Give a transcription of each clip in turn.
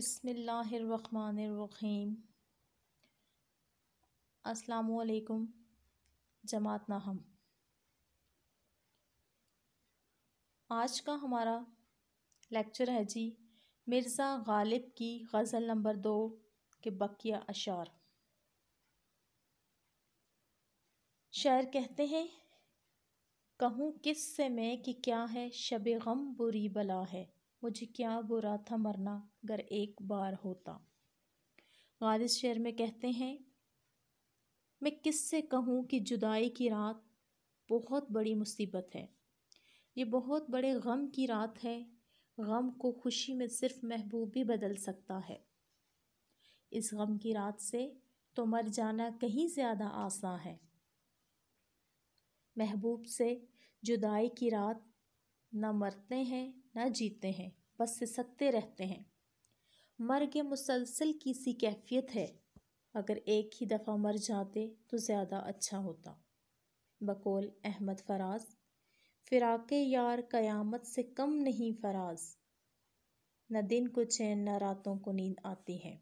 बसमिल्लाम अस्सलाम जमात नाहम आज का हमारा लेक्चर है जी मिर्ज़ा गालिब की गज़ल नंबर दो के बकिया अशार शायर कहते हैं कहूँ किस से मैं कि क्या है शब गम बुरी बला है मुझे क्या बुरा था मरना अगर एक बार होता गालिस शेर में कहते हैं मैं किससे कहूँ कि जुदाई की रात बहुत बड़ी मुसीबत है ये बहुत बड़े गम की रात है गम को खुशी में सिर्फ महबूब ही बदल सकता है इस गम की रात से तो मर जाना कहीं ज़्यादा आसान है महबूब से जुदाई की रात न मरते हैं न जीते हैं बस सिसकते रहते हैं मर के मुसलसल की सी कैफियत है अगर एक ही दफ़ा मर जाते तो ज़्यादा अच्छा होता बकोल अहमद फराज फ़िराक यार क़यामत से कम नहीं फराज न दिन को चैन न रातों को नींद आती है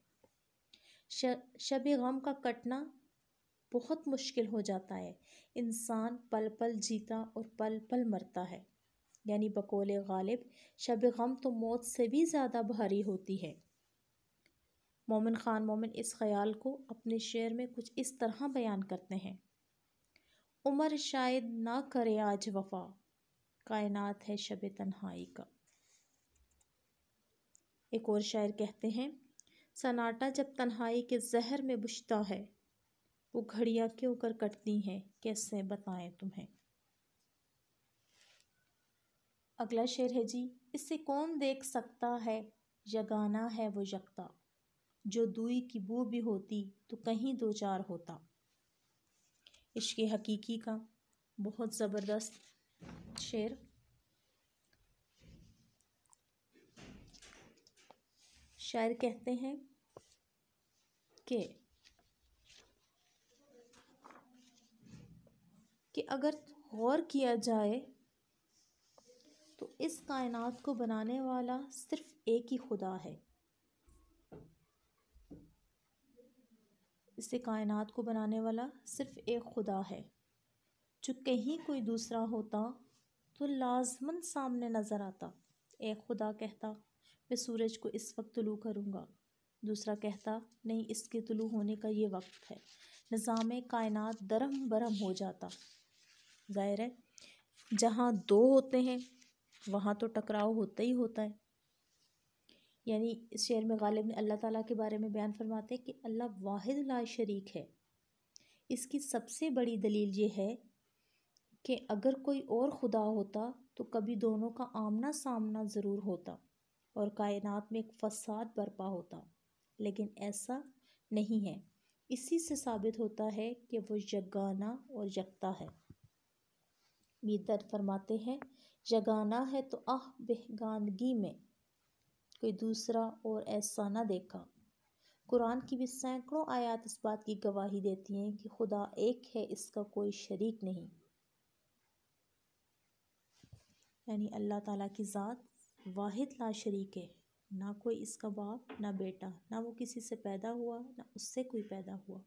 शब गम का कटना बहुत मुश्किल हो जाता है इंसान पल पल जीता और पल पल मरता है यानी बकोल गालिब शब गम तो मौत से भी ज़्यादा भारी होती है मोमिन ख़ान मोमिन इस ख्याल को अपने शेर में कुछ इस तरह बयान करते हैं उमर शायद ना करे आज वफा कायनात है शब तन्हाई का एक और शायर कहते हैं सनाटा जब तन्हाई के जहर में बुझता है वो घड़ियाँ क्यों कर कटती हैं कैसे बताएं तुम्हें अगला शेर है जी इससे कौन देख सकता है यगाना है वो यकता जो दुई की बू भी होती तो कहीं दो चार होता इश्क हकीकी का बहुत ज़बरदस्त शेर शायर कहते हैं कि कि अगर गौर किया जाए इस कायनात को बनाने वाला सिर्फ़ एक ही खुदा है इसे कायनात को बनाने वाला सिर्फ़ एक खुदा है जो कहीं कोई दूसरा होता तो लाजमन सामने नज़र आता एक खुदा कहता मैं सूरज को इस वक्त तुलू करूँगा दूसरा कहता नहीं इसके तुलू होने का ये वक्त है निज़ाम कायनात दरम बरम हो जाता ज़ाहिर है जहाँ दो होते हैं वहाँ तो टकराव होता ही होता है यानी इस शेर में गालिब ने अल्लाह ताला के बारे में बयान फरमाते हैं कि अल्लाह वाहिद ला शरीक है इसकी सबसे बड़ी दलील ये है कि अगर कोई और खुदा होता तो कभी दोनों का आमना सामना ज़रूर होता और कायनात में एक फसाद बरपा होता लेकिन ऐसा नहीं है इसी से साबित होता है कि वो जगाना और जगता है मीदर फरमाते हैं जगाना है तो आह बेगानगी में कोई दूसरा और ऐसा ना देखा कुरान की भी सैकड़ों आयात इस बात की गवाही देती हैं कि खुदा एक है इसका कोई शरीक नहीं यानी अल्लाह ताला की ज़ात वाहिद ला शरीक है ना कोई इसका बाप ना बेटा ना वो किसी से पैदा हुआ ना उससे कोई पैदा हुआ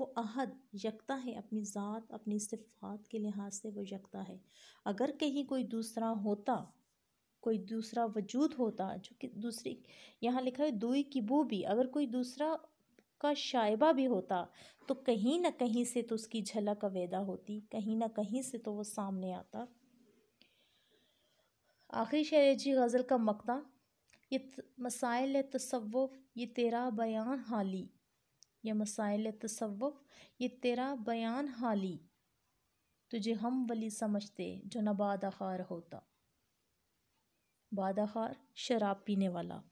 वो अहद यकता है अपनी ज़ात अपनी सिफात के लिहाज से वो यकता है अगर कहीं कोई दूसरा होता कोई दूसरा वजूद होता जो कि दूसरी यहाँ लिखा है दुई की बू भी अगर कोई दूसरा का शायबा भी होता तो कहीं ना कहीं से तो उसकी झलक अवैदा होती कहीं ना कहीं से तो वो सामने आता आखिरी शेर जी गज़ल का मकता ये मसाइल तसव्वुफ़ ये तेरा बयान हाली ये मसाइल तसव्वुफ़ ये तेरा बयान हाली तुझे हम वली समझते जो न बादाहार होता बादाहार शराब पीने वाला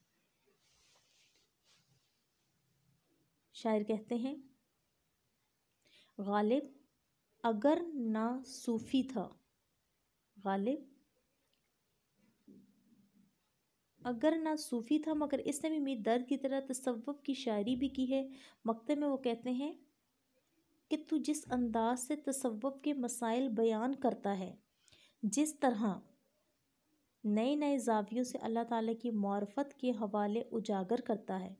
शायर कहते हैं गालिब अगर ना सूफ़ी था गालिब अगर ना सूफ़ी था मगर इसने भी मीर की तरह तसव्वुफ़ की शायरी भी की है मकते में वो कहते हैं कि तू जिस अंदाज से तसव्वुफ़ के मसाइल बयान करता है जिस तरह नए नए जावियों से अल्लाह ताला की मार्फत के हवाले उजागर करता है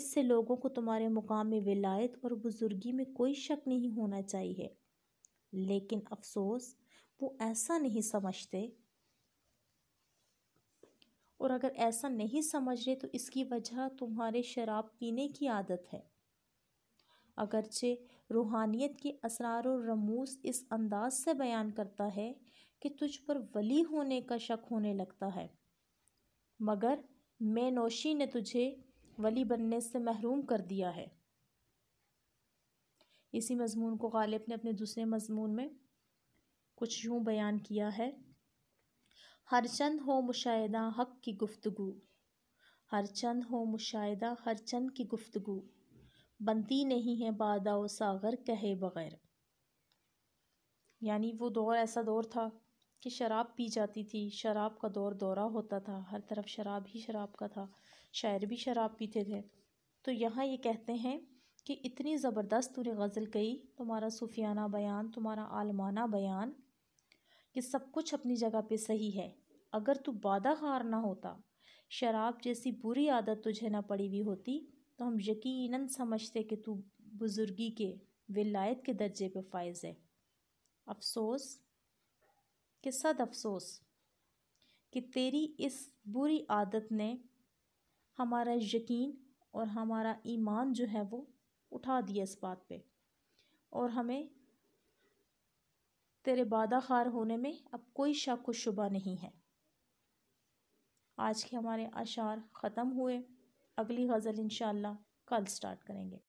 इससे लोगों को तुम्हारे मुकाम में विलायत और बुज़ुर्गी में कोई शक नहीं होना चाहिए लेकिन अफसोस वो ऐसा नहीं समझते और अगर ऐसा नहीं समझ रहे तो इसकी वजह तुम्हारे शराब पीने की आदत है अगरचे रूहानियत के असरार और रमूस इस अंदाज से बयान करता है कि तुझ पर वली होने का शक होने लगता है मगर नौशी ने तुझे वली बनने से महरूम कर दिया है इसी मजमून को गालिब ने अपने दूसरे मजमून में कुछ यूँ बयान किया है हर चंद हो मुशाह हक की गुफ्तु हर चंद हो मुशाह हर चंद की गुफ्तु बनती नहीं है बादा व सागर कहे बग़ैर यानी वो दौर ऐसा दौर था कि शराब पी जाती थी शराब का दौर दौरा होता था हर तरफ शराब ही शराब का था शायर भी शराब पीते थे तो यहाँ ये कहते हैं कि इतनी ज़बरदस्त तूने गज़ल कही तुम्हारा सूफियाना बयान तुम्हारा आलमाना बयान कि सब कुछ अपनी जगह पे सही है अगर तू वादा खार ना होता शराब जैसी बुरी आदत तुझे ना पड़ी हुई होती तो हम यकीनन समझते कि तू बुज़ुर्गी के विलायत के दर्जे पे फायज है अफसोस कि सद अफसोस कि तेरी इस बुरी आदत ने हमारा यकीन और हमारा ईमान जो है वो उठा दिया इस बात पे और हमें तेरे बादा खार होने में अब कोई शक व शुबा नहीं है आज के हमारे अशार ख़त्म हुए अगली गज़ल इन कल स्टार्ट करेंगे